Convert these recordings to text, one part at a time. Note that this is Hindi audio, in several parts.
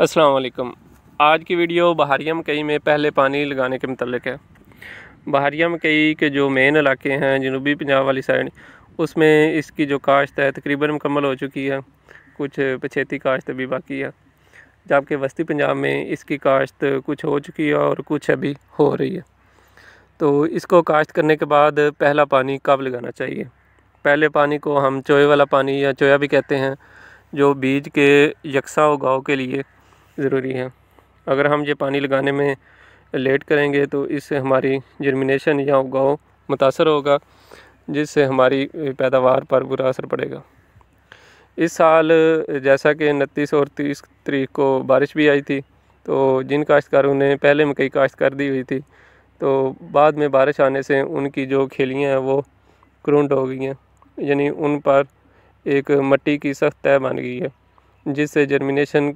अस्सलाम वालेकुम आज की वीडियो बहारिया मकई में पहले पानी लगाने के मतलब है बहारिया मकई के जो मेन इलाके हैं जनूबी पंजाब वाली साइड उसमें इसकी जो काश्त है तकरीबन मुकम्मल हो चुकी है कुछ पछेती काश्त अभी बाकी है जबकि वस्ती पंजाब में इसकी काश्त कुछ हो चुकी है और कुछ अभी हो रही है तो इसको काश्त करने के बाद पहला पानी कब लगाना चाहिए पहले पानी को हम चोए वाला पानी या चोया भी कहते हैं जो बीज के यकसा उगाव के लिए ज़रूरी है अगर हम ये पानी लगाने में लेट करेंगे तो इससे हमारी जर्मिनेशन या उगाओ मुतासर होगा जिससे हमारी पैदावार पर बुरा असर पड़ेगा इस साल जैसा कि उनतीस और तीस तरीक को बारिश भी आई थी तो जिन काश्तकारों ने पहले मकई काश्त कर दी हुई थी तो बाद में बारिश आने से उनकी जो खेलियाँ हैं वो क्रूंड हो गई हैं यानी उन पर एक मट्टी की सख्त तय बन गई है जिससे जर्मिनेशन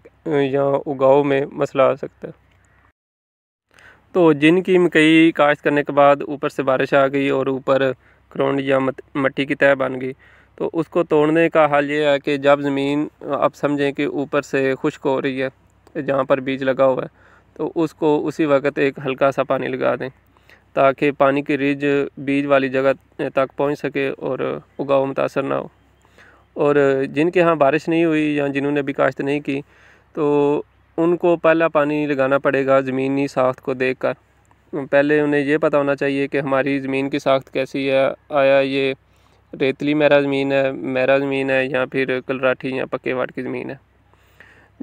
या उगाओ में मसला आ सकता है तो जिनकी मकई काश्त करने के बाद ऊपर से बारिश आ गई और ऊपर क्रोन या मट्टी की तय बन गई तो उसको तोड़ने का हाल ये है कि जब ज़मीन आप समझें कि ऊपर से खुश्क हो रही है जहाँ पर बीज लगा हुआ है तो उसको उसी वक्त एक हल्का सा पानी लगा दें ताकि पानी की रिज बीज वाली जगह तक पहुँच सके और उगाव मुतासर ना हो और जिनके यहाँ बारिश नहीं हुई या जिन्होंने अभी काश्त नहीं की तो उनको पहला पानी लगाना पड़ेगा ज़मीनी साख्त को देख कर पहले उन्हें यह पता होना चाहिए कि हमारी ज़मीन की साख्त कैसी है आया ये रेतली मैरा ज़मीन है मैरा ज़मीन है या फिर कलराठी या पक्के वाट की ज़मीन है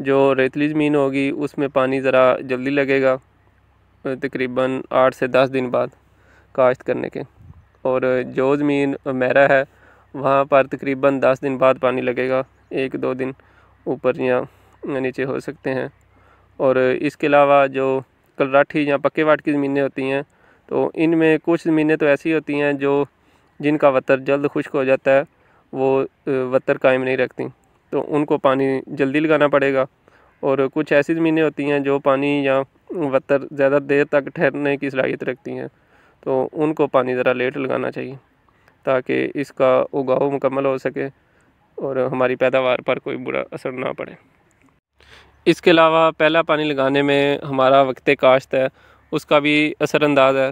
जो रेतली ज़मीन होगी उसमें पानी ज़रा जल्दी लगेगा तकरीबन आठ से दस दिन बाद काश्त करने के और जो ज़मीन मैरा है वहाँ पर तकरीबन दस दिन बाद पानी लगेगा एक दो दिन ऊपर या नीचे हो सकते हैं और इसके अलावा जो कलराठी या पक्के वाट की ज़मीनें होती हैं तो इनमें कुछ ज़मीनें तो ऐसी होती हैं जो जिनका वतर जल्द खुश्क हो जाता है वो वतर कायम नहीं रखती तो उनको पानी जल्दी लगाना पड़ेगा और कुछ ऐसी ज़मीनें होती हैं जो पानी या वतर ज़्यादा देर तक ठहरने की सलाहियत रखती हैं तो उनको पानी ज़रा लेट लगाना चाहिए ताकि इसका उगाव मुकम्मल हो सके और हमारी पैदावार पर कोई बुरा असर ना पड़े इसके अलावा पहला पानी लगाने में हमारा वक्त काश्त है उसका भी असरानंदाज है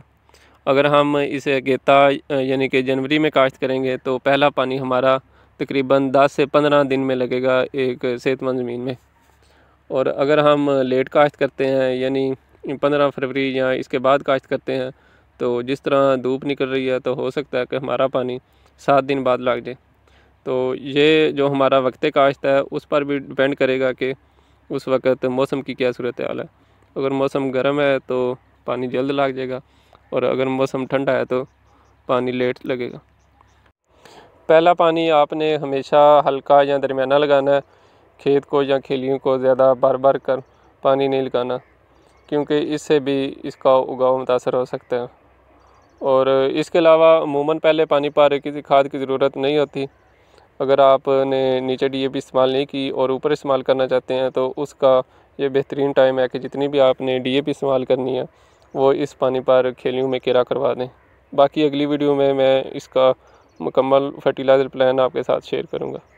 अगर हम इसे गेता यानी कि जनवरी में काश्त करेंगे तो पहला पानी हमारा तकरीबन 10 से 15 दिन में लगेगा एक सेहतमंद ज़मीन में और अगर हम लेट काश्त करते हैं यानी 15 फरवरी या इसके बाद काश्त करते हैं तो जिस तरह धूप निकल रही है तो हो सकता है कि हमारा पानी सात दिन बाद लग जाए तो ये जो हमारा वक्त काश्त है उस पर भी डिपेंड करेगा कि उस वक्त मौसम की क्या सूरत हाल है अगर मौसम गर्म है तो पानी जल्द लग जाएगा और अगर मौसम ठंडा है तो पानी लेट लगेगा पहला पानी आपने हमेशा हल्का या दरमियाना लगाना है खेत को या खेलियों को ज़्यादा भर भर कर पानी नहीं लगाना क्योंकि इससे भी इसका उगाव मुतासर हो सकता है और इसके अलावा अमूमन पहले पानी पा रहे किसी खाद की ज़रूरत नहीं होती अगर आपने नीचे डी ए पी इस्तेमाल नहीं की और ऊपर इस्तेमाल करना चाहते हैं तो उसका ये बेहतरीन टाइम है कि जितनी भी आपने डी ए पी इस्तेमाल करनी है वो इस पानी पार खेलियों में केरा करवा दें बाकी अगली वीडियो में मैं इसका मुकम्मल फर्टिलाइज़र प्लान आपके साथ शेयर करूँगा